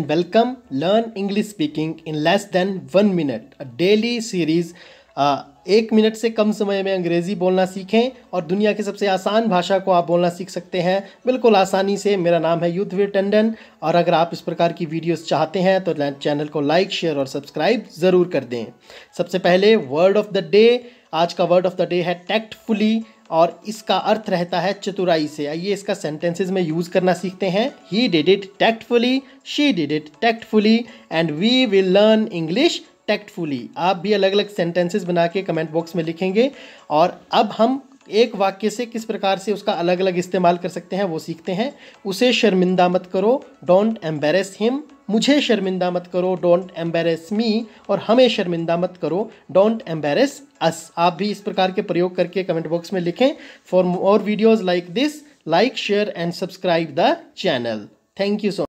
Welcome Learn English Speaking in Less Than one Minute a daily series uh, एक मिनट से कम समय में अंग्रेज़ी बोलना सीखें और दुनिया की सबसे आसान भाषा को आप बोलना सीख सकते हैं बिल्कुल आसानी से मेरा नाम है युद्धवीर टंडन और अगर आप इस प्रकार की वीडियोस चाहते हैं तो चैनल को लाइक शेयर और सब्सक्राइब ज़रूर कर दें सबसे पहले वर्ड ऑफ द डे आज का वर्ड ऑफ द डे है टैक्टफुली और इसका अर्थ रहता है चतुराई से आइए इसका सेंटेंसेस में यूज़ करना सीखते हैं ही did it tactfully she did it tactfully and we will learn English tactfully आप भी अलग अलग सेंटेंसेस बना के कमेंट बॉक्स में लिखेंगे और अब हम एक वाक्य से किस प्रकार से उसका अलग अलग इस्तेमाल कर सकते हैं वो सीखते हैं उसे शर्मिंदा मत करो डोंट एम्बेरस हिम मुझे शर्मिंदा मत करो डोंट एम्बेरस मी और हमें शर्मिंदा मत करो डोंट एम्बेरस अस आप भी इस प्रकार के प्रयोग करके कमेंट बॉक्स में लिखें for more videos like this like share and subscribe the channel thank you so